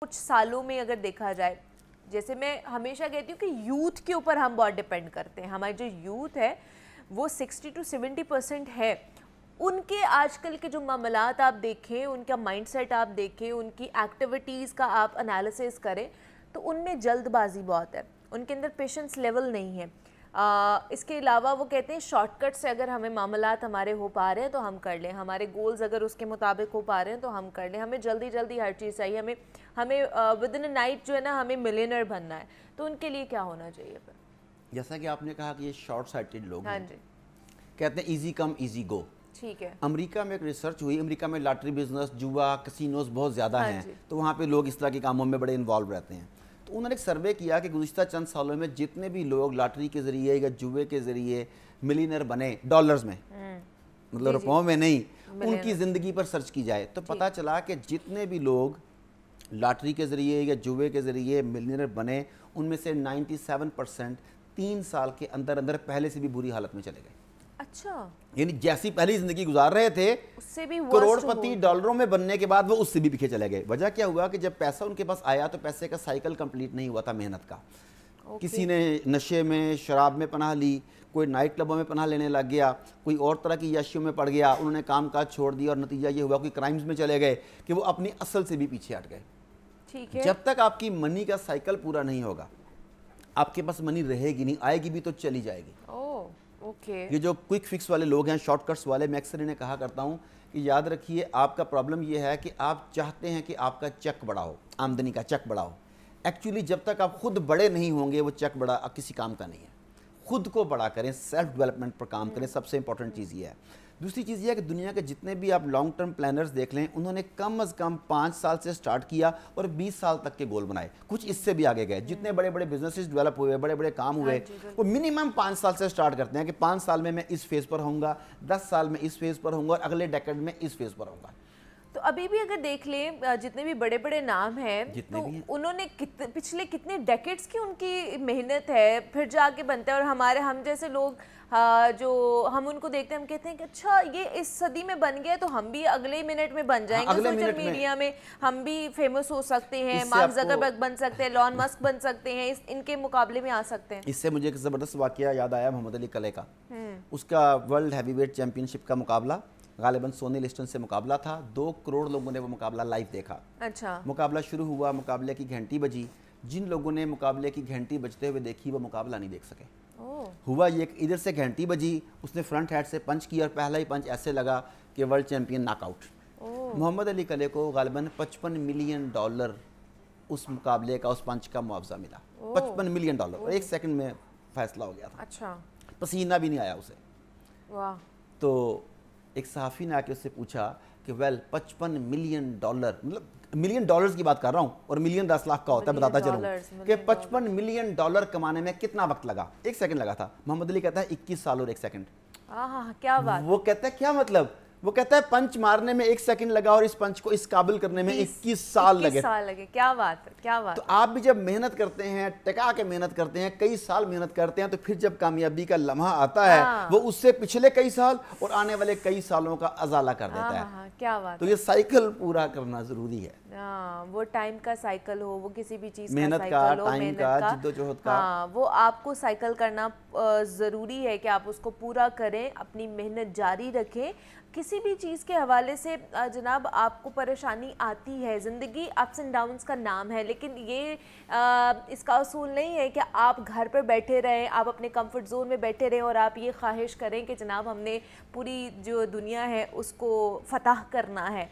कुछ सालों में अगर देखा जाए जैसे मैं हमेशा कहती हूँ कि यूथ के ऊपर हम बहुत डिपेंड करते हैं हमारी जो यूथ है वो 60 टू 70 परसेंट है उनके आजकल के जो मामला आप देखें उनका माइंडसेट आप देखें उनकी एक्टिविटीज़ का आप एनालिसिस करें तो उनमें जल्दबाजी बहुत है उनके अंदर पेशेंस लेवल नहीं है आ, इसके अलावा वो कहते हैं शॉर्टकट से अगर हमें मामला हमारे हो पा रहे हैं तो हम कर लें हमारे गोल्स अगर उसके मुताबिक हो पा रहे हैं तो हम कर लें हमें जल्दी जल्दी हर चीज़ चाहिए हमें हमें विद इन नाइट जो है ना हमें मिलेनर बनना है तो उनके लिए क्या होना चाहिए पर जैसा कि आपने कहा कि ये शॉर्ट साइटेड लोग हाँ जी कहते हैं ईजी कम ईजी गो ठीक है अमेरिका में एक रिसर्च हुई अमेरिका में लॉटरी बिजनेस जुआ कसिनोज बहुत ज़्यादा हाँ हैं तो वहाँ पे लोग इस तरह के कामों में बड़े इन्वॉल्व रहते हैं तो उन्होंने एक सर्वे किया कि गुजशत चंद सालों में जितने भी लोग लॉटरी के जरिए या जुए के जरिए मिलीनर बने डॉलर्स में हम्म। मतलब रुपयों में नहीं उनकी ज़िंदगी पर सर्च की जाए तो पता चला कि जितने भी लोग लॉटरी के ज़रिए या जुए के ज़रिए मिलीनर बने उनमें से 97 परसेंट तीन साल के अंदर अंदर पहले से भी बुरी हालत में चले गए अच्छा यानी जैसी पहली जिंदगी गुजार रहे थे उससे भी करोड़पति डॉलरों में बनने के बाद वो उससे भी पीछे चले गए वजह क्या हुआ कि जब पैसा उनके पास आया तो पैसे का साइकिल कंप्लीट नहीं हुआ था मेहनत का किसी ने नशे में शराब में पनाह ली कोई नाइट क्लबों में पनाह लेने लग गया कोई और तरह की याशियों में पड़ गया उन्होंने काम काज छोड़ दिया और नतीजा ये हुआ कि क्राइम्स में चले गए कि वो अपनी असल से भी पीछे हट गए ठीक है जब तक आपकी मनी का साइकिल पूरा नहीं होगा आपके पास मनी रहेगी नहीं आएगी भी तो चली जाएगी okay. ये जो क्विक फिक्स वाले लोग हैं शॉर्टकट्स वाले मैं अक्सर इन्हें कहा करता हूँ कि याद रखिए आपका प्रॉब्लम ये है कि आप चाहते हैं कि आपका चेक बढ़ाओ आमदनी का चेक बढ़ाओ एक्चुअली जब तक आप खुद बड़े नहीं होंगे वो चेक बड़ा किसी काम का नहीं है खुद को बड़ा करें सेल्फ डेवलपमेंट पर काम करें सबसे इंपॉर्टेंट चीज़ ये है दूसरी चीज़ यह कि दुनिया के जितने भी आप लॉन्ग टर्म प्लानर्स देख लें उन्होंने कम अज़ कम पाँच साल से स्टार्ट किया और बीस साल तक के गोल बनाए कुछ इससे भी आगे गए जितने बड़े बड़े बिजनेसेस डेवलप हुए बड़े बड़े काम हाँ हुए वो मिनिमम पाँच साल से स्टार्ट करते हैं कि पाँच साल में मैं इस फेज़ पर होऊंगा दस साल में इस फेज़ पर होऊंगा और अगले डेकेड में इस फेज़ पर होऊंगा तो अभी भी अगर देख लें जितने भी बड़े बड़े नाम हैं तो है उन्होंने कित, पिछले कितने डेकेड्स की उनकी मेहनत है फिर जाके बनते हैं और हमारे हम जैसे लोग जो हम उनको देखते हैं हम कहते हैं कि अच्छा ये इस सदी में बन गया तो हम भी अगले मिनट में बन जाएंगे हाँ, सोशल मीडिया में।, हम भी फेमस हो सकते हैं मार्क जकरबर्ग बन सकते हैं लॉन मस्क बन सकते हैं इस इनके मुकाबले में आ सकते हैं इससे मुझे एक ज़बरदस्त वाक्य याद आया मोहम्मद अली कले का हम्म। उसका वर्ल्ड हैवी वेट चैंपियनशिप का मुकाबला गालिबन सोनी लिस्टन से मुकाबला था दो करोड़ लोगों ने वो मुकाबला लाइव देखा अच्छा मुकाबला शुरू हुआ मुकाबले की घंटी बजी जिन लोगों ने मुकाबले की घंटी बजते हुए देखी वो मुकाबला नहीं देख सके हुआ ये इधर से घंटी बजी उसने फ्रंट हेड से पंच किया और पहला ही पंच ऐसे लगा कि world champion knockout Muhammad Ali Clay को गालिबा पचपन मिलियन डॉलर उस मुकाबले का उस पंच का मुआवजा मिला पचपन मिलियन डॉलर और एक सेकंड में फैसला हो गया था अच्छा पसीना भी नहीं आया उसे वाह तो एक सहाफ़ी ने आके उससे पूछा कि वेल पचपन मिलियन डॉलर मतलब मिलियन डॉलर्स की बात कर रहा हूँ और मिलियन दस लाख का होता है बताता चलूँ कि पचपन मिलियन डॉलर कमाने में कितना वक्त लगा एक सेकंड लगा था मोहम्मद अली कहता है इक्कीस साल और एक सेकंड क्या बात वो कहता है क्या मतलब वो कहता है पंच मारने में एक सेकंड लगा और इस पंच को इस काबिल करने में इक्कीस साल लगे साल लगे क्या बात क्या बात तो आप भी जब मेहनत करते हैं टका के मेहनत करते हैं कई साल मेहनत करते हैं तो फिर जब कामयाबी का लम्हा आता है हाँ। वो उससे पिछले कई साल और आने वाले कई सालों का अजाला कर देता है हाँ, हाँ, क्या बात तो ये साइकिल पूरा करना जरूरी है आ, वो टाइम का साइकिल हो वो किसी भी चीज मेहनत का टाइम का का, का वो आपको साइकिल करना जरूरी है कि आप उसको पूरा करें अपनी मेहनत जारी रखें किसी भी चीज़ के हवाले से जनाब आपको परेशानी आती है ज़िंदगी अप्स एंड डाउन्स का नाम है लेकिन ये आ, इसका असूल नहीं है कि आप घर पर बैठे रहें आप अपने कंफर्ट जोन में बैठे रहें और आप ये ख्वाहिश करें कि जनाब हमने पूरी जो दुनिया है उसको फतह करना है